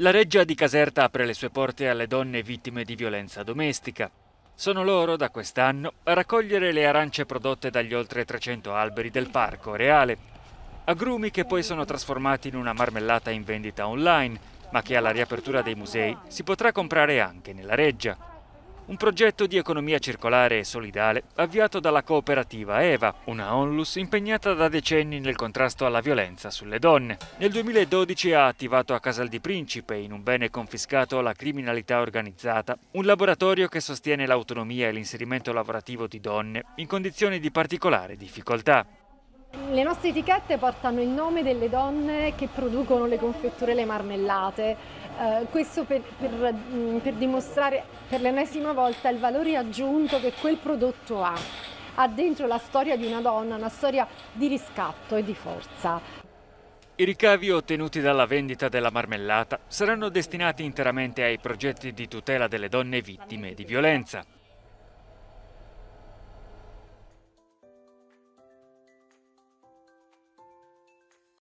La Reggia di Caserta apre le sue porte alle donne vittime di violenza domestica. Sono loro, da quest'anno, a raccogliere le arance prodotte dagli oltre 300 alberi del Parco Reale. Agrumi che poi sono trasformati in una marmellata in vendita online, ma che alla riapertura dei musei si potrà comprare anche nella Reggia un progetto di economia circolare e solidale avviato dalla cooperativa EVA, una onlus impegnata da decenni nel contrasto alla violenza sulle donne. Nel 2012 ha attivato a Casal di Principe, in un bene confiscato alla criminalità organizzata, un laboratorio che sostiene l'autonomia e l'inserimento lavorativo di donne in condizioni di particolare difficoltà. Le nostre etichette portano il nome delle donne che producono le confetture e le marmellate, eh, questo per, per, mm, per dimostrare per l'ennesima volta il valore aggiunto che quel prodotto ha. Ha dentro la storia di una donna, una storia di riscatto e di forza. I ricavi ottenuti dalla vendita della marmellata saranno destinati interamente ai progetti di tutela delle donne vittime di violenza.